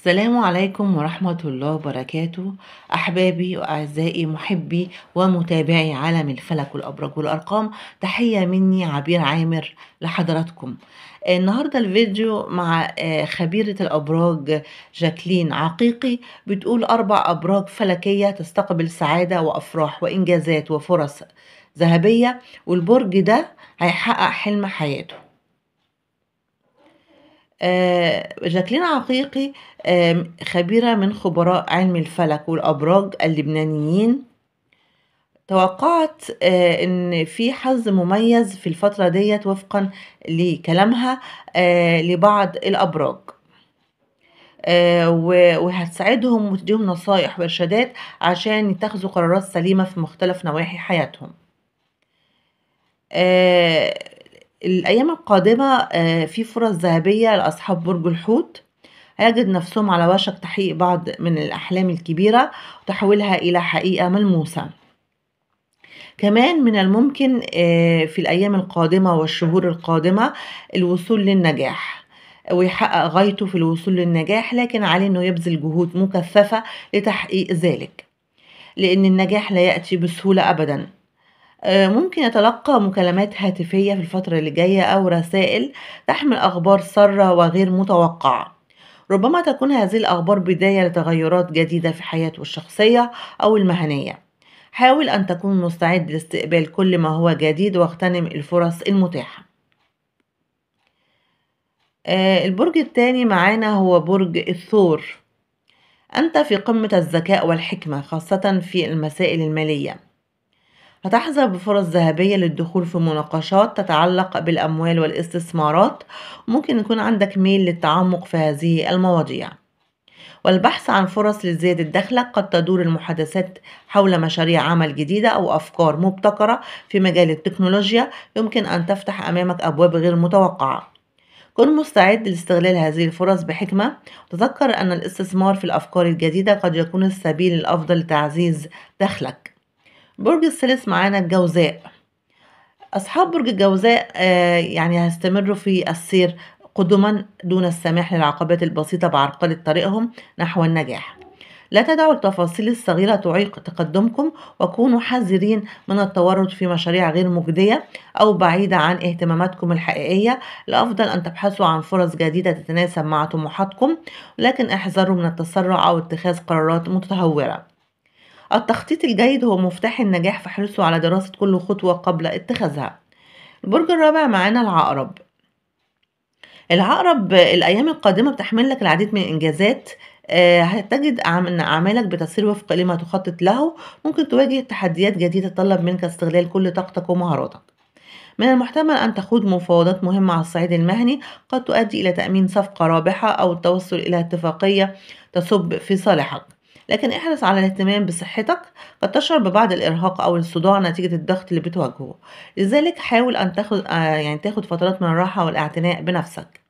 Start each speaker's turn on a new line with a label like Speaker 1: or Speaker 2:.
Speaker 1: السلام عليكم ورحمة الله وبركاته أحبابي وأعزائي محبي ومتابعي عالم الفلك والأبراج والأرقام تحية مني عبير عامر لحضراتكم آه، النهاردة الفيديو مع آه، خبيرة الأبراج جاكلين عقيقي بتقول أربع أبراج فلكية تستقبل سعادة وأفراح وإنجازات وفرص ذهبية والبرج ده هيحقق حلم حياته آه، جاكلين عقيقي خبيرة من خبراء علم الفلك والأبراج اللبنانيين توقعت آه، ان في حظ مميز في الفتره ديت وفقا لكلامها آه، لبعض الابراج وهتساعدهم وتديهم نصايح وارشادات عشان يتخذوا قرارات سليمه في مختلف نواحي حياتهم الأيام القادمة آه، في فرص ذهبية لأصحاب برج الحوت هيجد نفسهم على وشك تحقيق بعض من الأحلام الكبيرة وتحويلها إلى حقيقة ملموسة كمان من الممكن آه، في الأيام القادمة والشهور القادمة الوصول للنجاح ويحقق غايته في الوصول للنجاح لكن عليه انه يبذل جهود مكثفة لتحقيق ذلك لأن النجاح لا يأتي بسهولة أبداً آه، ممكن يتلقى مكالمات هاتفية في الفترة اللي جاية أو رسائل تحمل أخبار سارة وغير متوقعة ربما تكون هذه الأخبار بداية لتغيرات جديدة في حياته الشخصية أو المهنية حاول أن تكون مستعد لاستقبال كل ما هو جديد واغتنم الفرص المتاحة آه، البرج الثاني معانا هو برج الثور أنت في قمة الذكاء والحكمة خاصة في المسائل المالية هتحظى بفرص ذهبية للدخول في مناقشات تتعلق بالأموال والاستثمارات ممكن يكون عندك ميل للتعمق في هذه المواضيع والبحث عن فرص لزيادة دخلك قد تدور المحادثات حول مشاريع عمل جديدة أو أفكار مبتكرة في مجال التكنولوجيا يمكن أن تفتح أمامك أبواب غير متوقعة كن مستعد لاستغلال هذه الفرص بحكمة تذكر أن الاستثمار في الأفكار الجديدة قد يكون السبيل الأفضل لتعزيز دخلك برج الثالث معانا الجوزاء أصحاب برج الجوزاء آه يعني هيستمروا في السير قدما دون السماح للعقبات البسيطة بعرقلة طريقهم نحو النجاح لا تدعوا التفاصيل الصغيرة تعيق تقدمكم وكونوا حذرين من التورط في مشاريع غير مجدية أو بعيدة عن اهتماماتكم الحقيقية الأفضل أن تبحثوا عن فرص جديدة تتناسب مع طموحاتكم لكن احذروا من التسرع أو اتخاذ قرارات متهورة التخطيط الجيد هو مفتاح النجاح فاحرصوا على دراسة كل خطوة قبل اتخاذها البرج الرابع معانا العقرب العقرب الأيام القادمة بتحمل لك العديد من الإنجازات آه، هتجد أن أعمالك بتسير وفق لما تخطط له ممكن تواجه تحديات جديدة تطلب منك استغلال كل طاقتك ومهاراتك من المحتمل أن تخوض مفاوضات مهمة على الصعيد المهني قد تؤدي إلى تأمين صفقة رابحة أو التوصل إلى اتفاقية تصب في صالحك لكن احرص على الاهتمام بصحتك قد تشعر ببعض الإرهاق أو الصداع نتيجة الضغط اللي بتواجهه لذلك حاول أن تاخد آه، يعني تاخد فترات من الراحة والاعتناء بنفسك